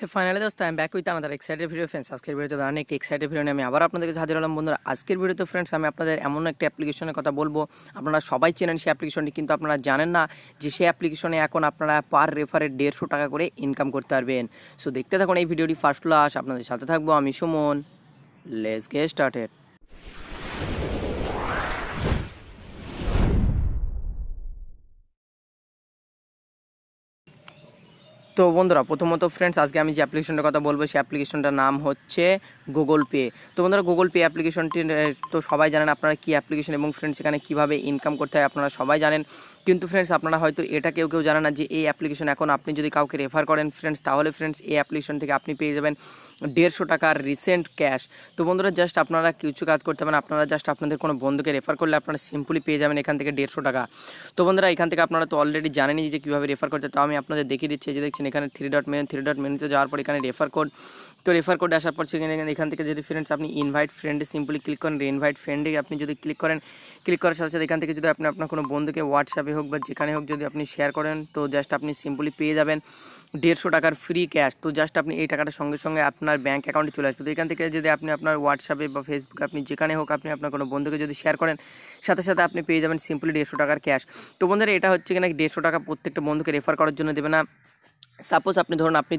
হ্যাঁ ফাইনালি দোস্ত আমি ব্যাক উইথ আমাদের এক্সাইটেড ভিডিও ফ্রেন্ডস আজকের ভিডিওতে তো অনেক এক্সাইটেড ভিডিও আমি আবার আপনাদের কাছে হাজির হলাম বন্ধুরা আজকের ভিডিওতে ফ্রেন্ডস আমি আপনাদের এমন একটা অ্যাপ্লিকেশনের কথা বলবো আপনারা সবাই চেনেন সেই অ্যাপ্লিকেশনটি কিন্তু আপনারা জানেন না যে সেই অ্যাপ্লিকেশনে এখন আপনারা পার রেফারে দেড়শো টাকা করে ইনকাম করতে পারবেন সো দেখতে থাকুন এই ভিডিওটি ফার্স্ট ক্লাস আপনাদের সাথে থাকবো আমি সুমন লেস গে স্টার্টেড তো বন্ধুরা প্রথমত ফ্রেন্ডস আজকে আমি যে অ্যাপ্লিকেশনটার কথা বলবো সেই অ্যাপ্লিকেশনটার নাম হচ্ছে গুগল পে তো বন্ধুরা গুগল পে অ্যাপ্লিকেশনটি তো সবাই জানেন আপনারা কী অ্যাপ্লিকেশন এবং ফ্রেন্ডস এখানে কীভাবে ইনকাম করতে হয় আপনারা সবাই জানেন কিন্তু ফ্রেন্ডস আপনারা হয়তো এটা কেউ কেউ জানে না যে এই অ্যাপ্লিকেশন এখন আপনি যদি কাউকে রেফার করেন ফ্রেন্ডস তাহলে ফ্রেন্ডস এই অ্যাপ্লিকেশন থেকে আপনি পেয়ে যাবেন দেড়শো টাকার রিসেন্ট ক্যাশ তো বন্ধুরা জাস্ট আপনারা কিছু কাজ করতে পারেন আপনারা জাস্ট আপনাদের কোনো বন্ধুকে রেফার করলে আপনারা সিম্পলি পেয়ে যাবেন এখান থেকে দেড়শো টাকা তো বন্ধুরা এখান থেকে আপনারা তো অলরেডি জানেনি যে কীভাবে রেফার করতে তো আমি আপনাদের দেখিয়ে দিচ্ছি যে দেখছেন এখানে three dot menu three dot মেনুতে যাওয়ার পর এখানে রেফার কোড তো রেফার কোড আসার পর সেখানে এখান থেকে যদি ফ্রেন্ডস আপনি ইনভাইট ফ্রেন্ডে সিম্পলি ক্লিক করেন ইনভাইট ফ্রেন্ডে আপনি যদি ক্লিক করেন ক্লিক করার সাথে সাথে এখান থেকে যদি আপনি আপনার কোনো বন্ধুকে হোয়াটসঅ্যাপে হোক বা যেখানে হোক যদি আপনি শেয়ার করেন তো জাস্ট আপনি সিম্পলি পেয়ে যাবেন দেড়শো টাকার ফ্রি ক্যাশ তো জাস্ট আপনি এই টাকাটা সঙ্গে সঙ্গে আপনার ব্যাঙ্ক অ্যাকাউন্টে চলে আসবে তো এখান থেকে যদি আপনি আপনার হোয়াটসঅ্যাপে বা ফেসবুকে আপনি যেখানে হোক আপনি আপনার কোনো বন্ধুকে যদি শেয়ার করেন সাথে সাথে আপনি পেয়ে যাবেন সিম্পলি দেড়শো টাকার ক্যাশ তো বন্ধুরা এটা হচ্ছে কিনা দেড়শো টাকা প্রত্যেকটা বন্ধুকে রেফার করার জন্য দেবে না সাপোজ আপনি ধরুন আপনি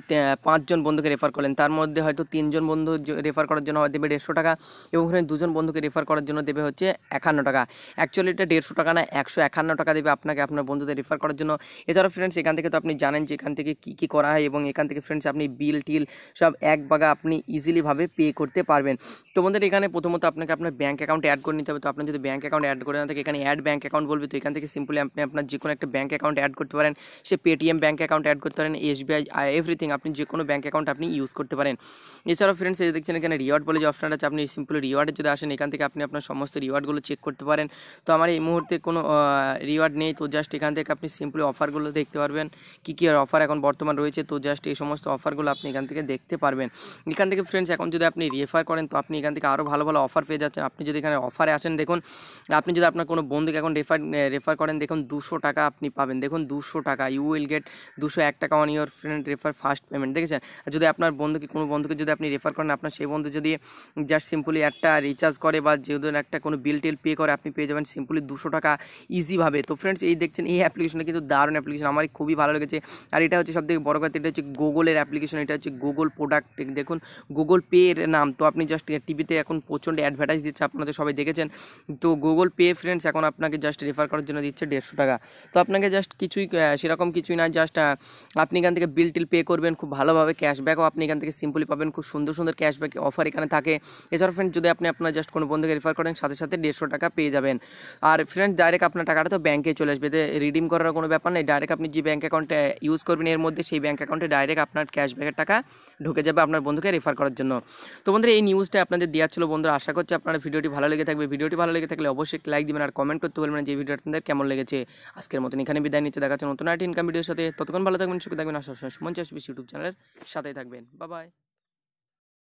পাঁচজন বন্ধুকে রেফার করলেন তার মধ্যে হয়তো তিনজন বন্ধু রেফার করার জন্য দেবে দেড়শো টাকা এবং ওখানে দুজন বন্ধুকে রেফার করার জন্য দেবে হচ্ছে একান্ন টাকা অ্যাকচুয়ালি এটা দেড়শো টাকা না একশো একান্ন টাকা দেবে আপনাকে আপনার বন্ধুদের রেফার করার জন্য এছাড়াও ফ্রেন্ডস এখান থেকে তো আপনি জানেন যে এখান থেকে কী কী করা হয় এবং এখান থেকে ফ্রেন্ডস আপনি বিল টিল সব এক বাগা আপনি ইজিলিভাবে পে করতে পারবেন তো বন্ধুরা এখানে প্রথমত আপনাকে আপনার ব্যাঙ্ক অ্যাকাউন্ট অ্যাড করে নিতে হবে তো আপনি যদি ব্যাঙ্ক অ্যাকাউন্ট অ্যাড করে না থাকে এখানে অ্যাড ব্যাঙ্ক অ্যাকাউন্ট বলবে তো এখান থেকে সিম্পলি আপনি আপনার যে কোনো একটা ব্যাঙ্ক অ্যাকাউন্ট অ্যাড করতে পারেন সে পেটিএম ব্যাঙ্ক অ্যাকাউন্ট অ্যাড করতে পারেন এসবিআই এভরিথিং আপনি যে কোনো ব্যাঙ্ক অ্যাকাউন্ট আপনি ইউজ করতে পারেন এছাড়াও ফ্রেন্ডস এই দেখছেন এখানে রিওয়ার্ড বলে যে অপশানটা আছে আপনি সিম্পল রিওয়ার্ডে যদি আসেন এখান থেকে আপনি আপনার সমস্ত রিওয়ার্ডগুলো চেক করতে পারেন তো আমার এই মুহূর্তে কোনো রিওয়ার্ড নেই তো জাস্ট এখান থেকে আপনি সিম্পলি অফারগুলো দেখতে পারবেন কী কী অফার এখন বর্তমান রয়েছে তো জাস্ট এই সমস্ত অফারগুলো আপনি এখান থেকে দেখতে পারবেন এখান থেকে ফ্রেন্ডস এখন যদি আপনি রেফার করেন তো আপনি এখান থেকে আরও ভালো ভালো অফার পেয়ে যাচ্ছেন আপনি যদি এখানে অফারে আসেন দেখুন আপনি যদি আপনার কোনো বন্ধুকে এখন রেফার রেফার করেন দেখুন দুশো টাকা আপনি পাবেন দেখুন দুশো টাকা ইউ উইল গেট দুশো এক টাকা on your friend refer first payment দেখেছেন যদি আপনার বন্ধুকে কোনো বন্ধুকে যদি আপনি রেফার করেন আপনার সেই বন্ধু যদি জাস্ট সিম্পলি একটা রিচার্জ করে বা যেহেতু একটা কোনো বিল টিল পে করে আপনি পেয়ে যাবেন সিম্পলি দুশো টাকা ইজিভাবে তো ফ্রেন্ডস এই দেখছেন এই অ্যাপ্লিকেশনটা কিন্তু দারুণ অ্যাপ্লিকেশন আমার খুবই ভালো লেগেছে আর এটা হচ্ছে সবথেকে বড় কথা এটা হচ্ছে গুগলের অ্যাপ্লিকেশন এটা হচ্ছে গুগল প্রোডাক্ট দেখুন গুগল পে এর নাম তো আপনি জাস্ট টিভিতে এখন প্রচণ্ড অ্যাডভার্টাইজ দিচ্ছে আপনাদের সবাই দেখেছেন তো গুগল পে ফ্রেন্ডস এখন আপনাকে জাস্ট রেফার করার জন্য দিচ্ছে দেড়শো টাকা তো আপনাকে জাস্ট কিছুই সেরকম কিছুই না জাস্ট আপনি এখান থেকে বিল টিল পে করবেন খুব ভালোভাবে ক্যাশব্যাকও আপনি এখান থেকে সিম্পলি পাবেন খুব সুন্দর সুন্দর ক্যাশব্যাক অফার এখানে থাকে এছাড়া ফ্রেন্ড যদি আপনি আপনার জাস্ট কোনো বন্ধুকে রেফার করেন সাথে সাথে দেড়শো টাকা পেয়ে যাবেন আর ফ্রেন্ড ডাইরেক্ট আপনার টাকাটা তো ব্যাঙ্কে চলে আসবে রিডিম করার কোনো ব্যাপার নেই ডাইরেক্ট আপনি যে ব্যাঙ্ক অ্যাকাউন্টে ইউজ করবেন এর মধ্যে সেই ব্যাঙ্ক অ্যাকাউন্টে ডাইরেক্ট আপনার ক্যাশব্যাকের টাকা ঢুকে যাবে আপনার বন্ধুকে রেফার করার জন্য তো বন্ধুরা এই নিউজটা আপনাদের দেওয়া ছিল বন্ধুরা আশা করছি আপনার ভিডিওটি ভালো লেগে থাকবে ভিডিওটি ভালো লেগে থাকলে অবশ্যই লাইক দিবেন আর কমেন্ট করতে বলবেন যে ভিডিওটা আপনাদের কেমন লেগেছে আজকের মতন এখানে বিদায় নিচ্ছে দেখাচ্ছে নতুন একটা ইনকাম ভিডিওর সাথে ততক্ষণ ভালো থাকবেন সুখে থাকবেন আপনারা সবসময় সুমন চাষ ইউটিউব চ্যানেলের সাথে থাকবেন বাবাই